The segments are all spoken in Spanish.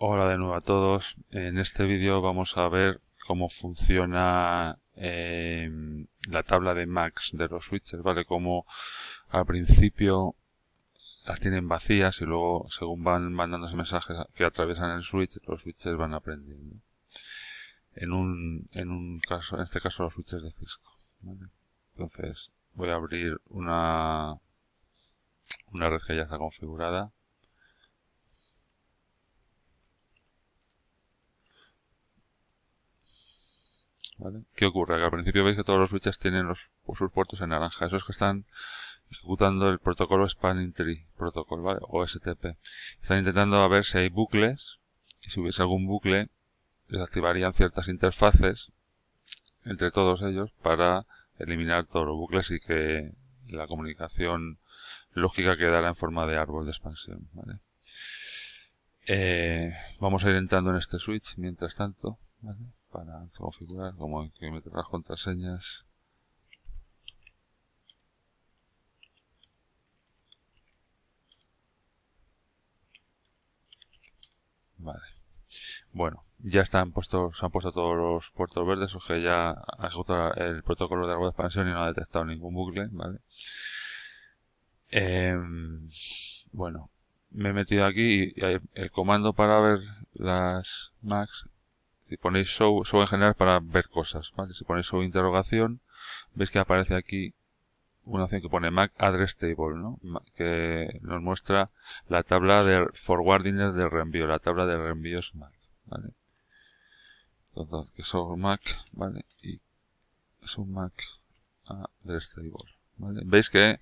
Hola de nuevo a todos. En este vídeo vamos a ver cómo funciona eh, la tabla de max de los switches, ¿vale? Como al principio las tienen vacías y luego según van mandándose mensajes que atraviesan el switch, los switches van aprendiendo. En un, en un caso, en este caso los switches de Cisco. Entonces voy a abrir una, una red que ya está configurada ¿Qué ocurre? Que al principio veis que todos los switches tienen los, pues, sus puertos en naranja. Esos que están ejecutando el protocolo Spanning Tree Protocol, ¿vale? O STP. Están intentando a ver si hay bucles. Y si hubiese algún bucle, desactivarían ciertas interfaces entre todos ellos para eliminar todos los bucles y que la comunicación lógica quedara en forma de árbol de expansión. Eh, vamos a ir entrando en este switch mientras tanto. Para configurar, como que meter las contraseñas. Vale. Bueno, ya están puestos, se han puesto todos los puertos verdes, o que ya ha ejecutado el protocolo de la de expansión y no ha detectado ningún bucle, ¿vale? Em, bueno, me he metido aquí y el comando para ver las Macs si ponéis show, show en general para ver cosas, ¿vale? Si ponéis show interrogación, veis que aparece aquí una opción que pone Mac Address Table, Que nos muestra la tabla de forwarding del reenvío, la tabla de reenvíos Mac, ¿vale? Entonces, que son Mac, ¿vale? Y es un Mac Address Table, Veis que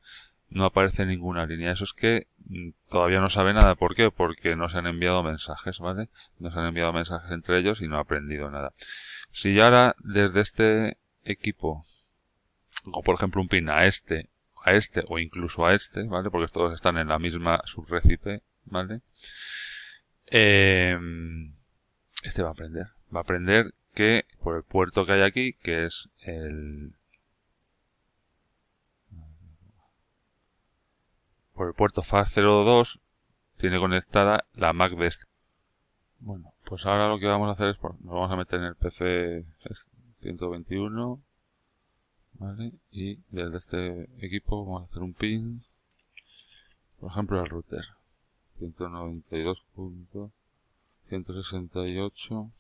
no aparece ninguna línea. Eso es que mm, todavía no sabe nada. ¿Por qué? Porque no se han enviado mensajes, ¿vale? No se han enviado mensajes entre ellos y no ha aprendido nada. Si yo ahora desde este equipo, o por ejemplo un pin a este, a este o incluso a este, ¿vale? Porque todos están en la misma subrecipe, ¿vale? Em, este va a aprender. Va a aprender que por el puerto que hay aquí, que es el por el puerto FAS02 tiene conectada la MacBest. Bueno, pues ahora lo que vamos a hacer es, nos vamos a meter en el PC 121, ¿vale? Y desde este equipo vamos a hacer un pin, por ejemplo, al router. 192.168.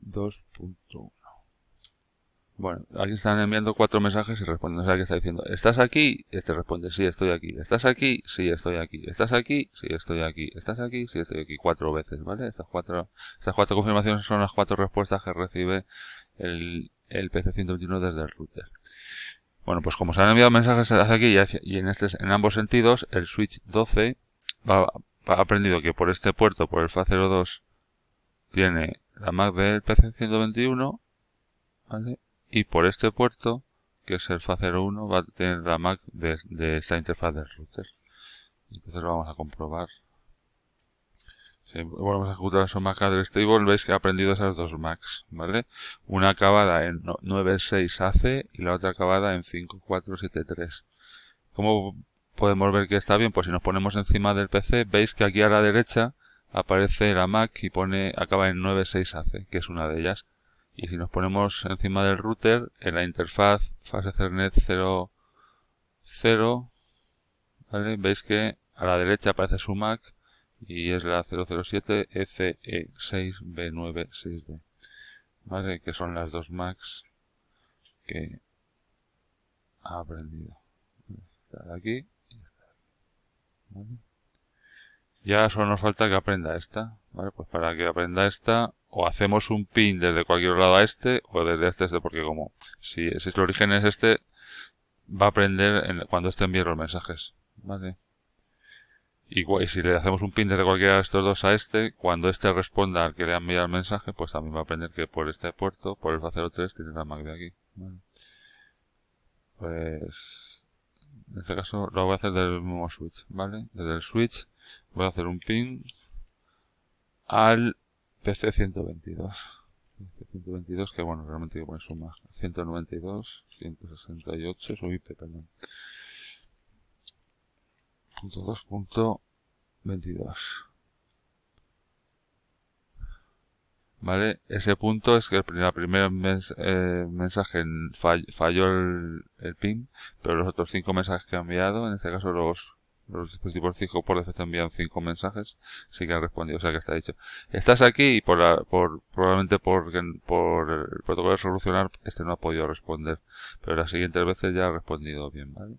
2.1. Eh, bueno, aquí están enviando cuatro mensajes y responden. O sea, que está diciendo, ¿estás aquí? Este responde, sí, estoy aquí. ¿Estás aquí? Sí, estoy aquí. ¿Estás aquí? Sí, estoy aquí. ¿Estás aquí? Sí, estoy aquí. Cuatro veces, ¿vale? Estas cuatro, estas cuatro confirmaciones son las cuatro respuestas que recibe el, el PC121 desde el router. Bueno, pues como se han enviado mensajes hacia aquí y, en, este, en ambos sentidos, el switch 12 ha aprendido que por este puerto, por el FA02, tiene la MAC del PC121, Y por este puerto, que es el FA01, va a tener la MAC de, esta interfaz del router. Entonces lo vamos a comprobar. Si volvemos a ejecutar su MAC del stable, veis que ha aprendido esas dos MACs, ¿vale? Una acabada en 96AC y la otra acabada en 5473. ¿Cómo podemos ver que está bien? Pues si nos ponemos encima del PC, veis que aquí a la derecha aparece la MAC y pone acaba en 96AC, que es una de ellas. Y si nos ponemos encima del router, en la interfaz fase Ethernet 0.0, veis que a la derecha aparece su MAC y es la 007FE6B96D. E e ¿Vale? Que son las dos MACs que ha aprendido. Está aquí aquí. Ya solo nos falta que aprenda esta. Vale, pues para que aprenda esta, o hacemos un pin desde cualquier lado a este, o desde este, este porque como si, el origen es este, va a aprender cuando este envíe los mensajes. Vale. Y, si le hacemos un pin desde cualquiera de estos dos a este, cuando este responda al que le ha enviado el mensaje, pues también va a aprender que por este puerto, por el 03, tiene la Mac de aquí. Pues en este caso lo voy a hacer desde el mismo switch, ¿vale? Desde el switch voy a hacer un ping al PC122. 122 que bueno, realmente que poner suma. 192, 168, es IP, perdón. Punto 2.22. ¿Vale? Ese punto es que el primer, eh, mensaje falló el, ping, pero los otros cinco mensajes que ha enviado, en este caso los, los dispositivos 5 por defecto envían cinco mensajes, sí que han respondido, o sea que está dicho. Estás aquí y por, la, por probablemente por, por el protocolo de solucionar este no ha podido responder, pero las siguientes veces ya ha respondido bien, ¿vale?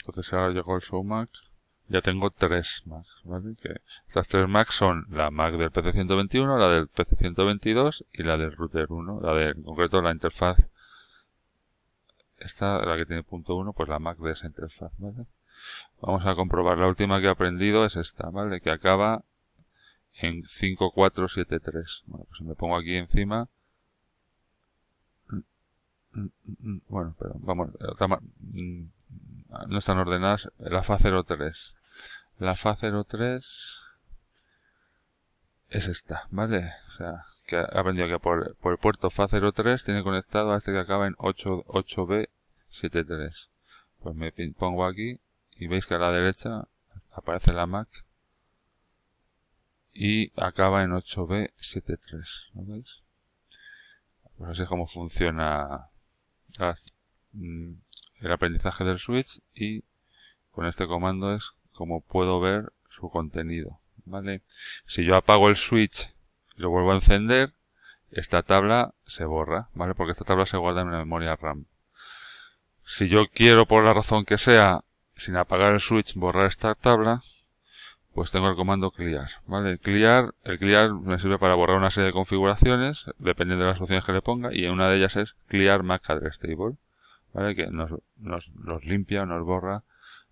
Entonces ahora llegó el Showmax ya tengo tres MACs. ¿vale? Que estas tres MACs son la Mac del PC121, la del PC122 y la del router 1, la de, en concreto la interfaz, esta, la que tiene punto 1, pues la Mac de esa interfaz, Vamos a comprobar, la última que he aprendido es esta, ¿vale? Que acaba en 5473. Bueno, pues me pongo aquí encima... Bueno, pero vamos, mm, no están ordenadas, la FA03. La FA03 es esta, ¿vale? O sea, que ha aprendido que por, el puerto FA03 tiene conectado a este que acaba en 8, 8B73. Pues me pongo aquí y veis que a la derecha aparece la MAC y acaba en 8B73. ¿Lo veis? Pues así es como funciona mm, el aprendizaje del switch y con este comando es como puedo ver su contenido. ¿vale? Si yo apago el switch y lo vuelvo a encender, esta tabla se borra, ¿vale? Porque esta tabla se guarda en la memoria RAM. Si yo quiero, por la razón que sea, sin apagar el switch, borrar esta tabla, pues tengo el comando clear, ¿vale? El clear, el clear me sirve para borrar una serie de configuraciones, dependiendo de las opciones que le ponga, y una de ellas es clear Mac Address Table, ¿vale? Que nos, nos, o nos borra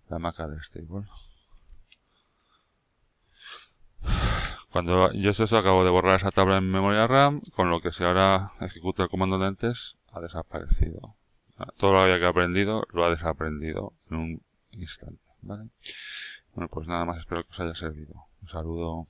la Mac Address Table. Cuando yo eso acabo de borrar esa tabla en memoria RAM, con lo que si ahora ejecuto el comando de antes, ha desaparecido. Todo lo que había aprendido lo ha desaprendido en un instante. Bueno, pues nada más, espero que os haya servido. Un saludo.